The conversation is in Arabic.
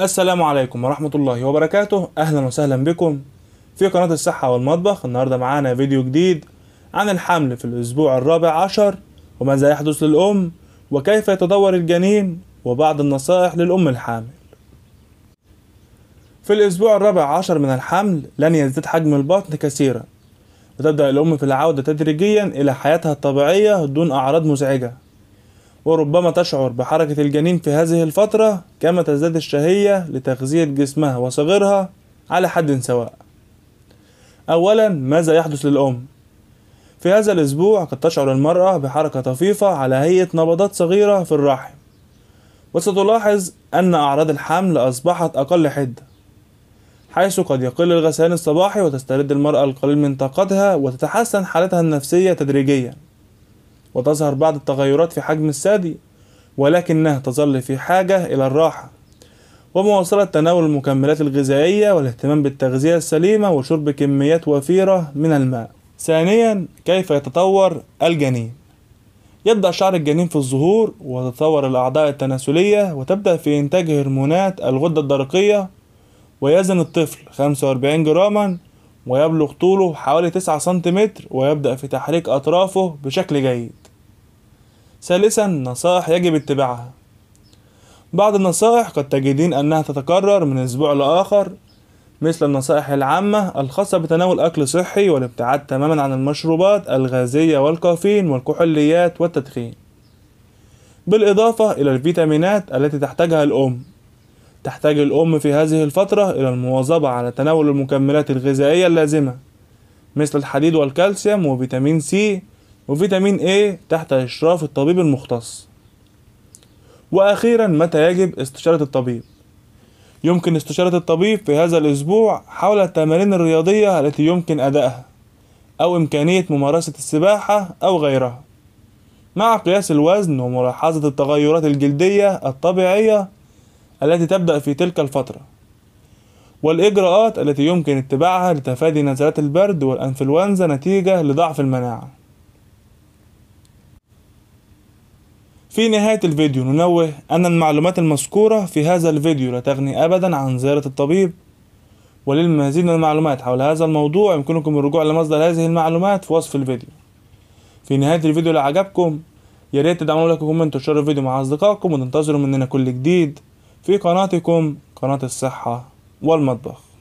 السلام عليكم ورحمة الله وبركاته أهلا وسهلا بكم في قناة الصحة والمطبخ النهاردة معانا فيديو جديد عن الحمل في الأسبوع الرابع عشر وماذا يحدث للأم وكيف يتدور الجنين وبعض النصائح للأم الحامل في الأسبوع الرابع عشر من الحمل لن يزداد حجم البطن كثيرا وتبدأ الأم في العودة تدريجيا إلى حياتها الطبيعية دون أعراض مزعجة وربما تشعر بحركة الجنين في هذه الفترة كما تزداد الشهية لتغذية جسمها وصغيرها على حد سواء. أولا ماذا يحدث للأم؟ في هذا الأسبوع قد تشعر المرأة بحركة طفيفة على هيئة نبضات صغيرة في الرحم وستلاحظ أن أعراض الحمل أصبحت أقل حدة حيث قد يقل الغثيان الصباحي وتسترد المرأة القليل من طاقتها وتتحسن حالتها النفسية تدريجياً وتظهر بعض التغيرات في حجم الثدي ولكنها تظل في حاجة إلى الراحة ومواصلة تناول المكملات الغذائية والاهتمام بالتغذية السليمة وشرب كميات وفيرة من الماء ثانيا كيف يتطور الجنين يبدأ شعر الجنين في الظهور وتتطور الأعضاء التناسلية وتبدأ في إنتاج هرمونات الغدة الدرقية ويزن الطفل 45 جراما ويبلغ طوله حوالي 9 سنتيمتر ويبدأ في تحريك أطرافه بشكل جيد ثالثا نصائح يجب اتباعها بعض النصائح قد تجدين أنها تتكرر من أسبوع لآخر مثل النصائح العامة الخاصة بتناول أكل صحي والابتعاد تماما عن المشروبات الغازية والكافيين والكحوليات والتدخين بالإضافة إلى الفيتامينات التي تحتاجها الأم تحتاج الأم في هذه الفترة إلى المواظبة على تناول المكملات الغذائية اللازمة مثل الحديد والكالسيوم وفيتامين سي وفيتامين A تحت إشراف الطبيب المختص وأخيرا متى يجب استشارة الطبيب يمكن استشارة الطبيب في هذا الأسبوع حول التمارين الرياضية التي يمكن أدائها أو إمكانية ممارسة السباحة أو غيرها مع قياس الوزن وملاحظة التغيرات الجلدية الطبيعية التي تبدأ في تلك الفترة والإجراءات التي يمكن اتباعها لتفادي نزلات البرد والأنفلونزا نتيجة لضعف المناعة في نهاية الفيديو ننوه أن المعلومات المذكورة في هذا الفيديو لا تغني أبدا عن زيارة الطبيب وللمزيد من المعلومات حول هذا الموضوع يمكنكم الرجوع لمصدر هذه المعلومات في وصف الفيديو في نهاية الفيديو لو عجبكم يا ريت تدعموا لكم كومنت وشير الفيديو مع أصدقائكم وتنتظروا مننا كل جديد في قناتكم قناة الصحة والمطبخ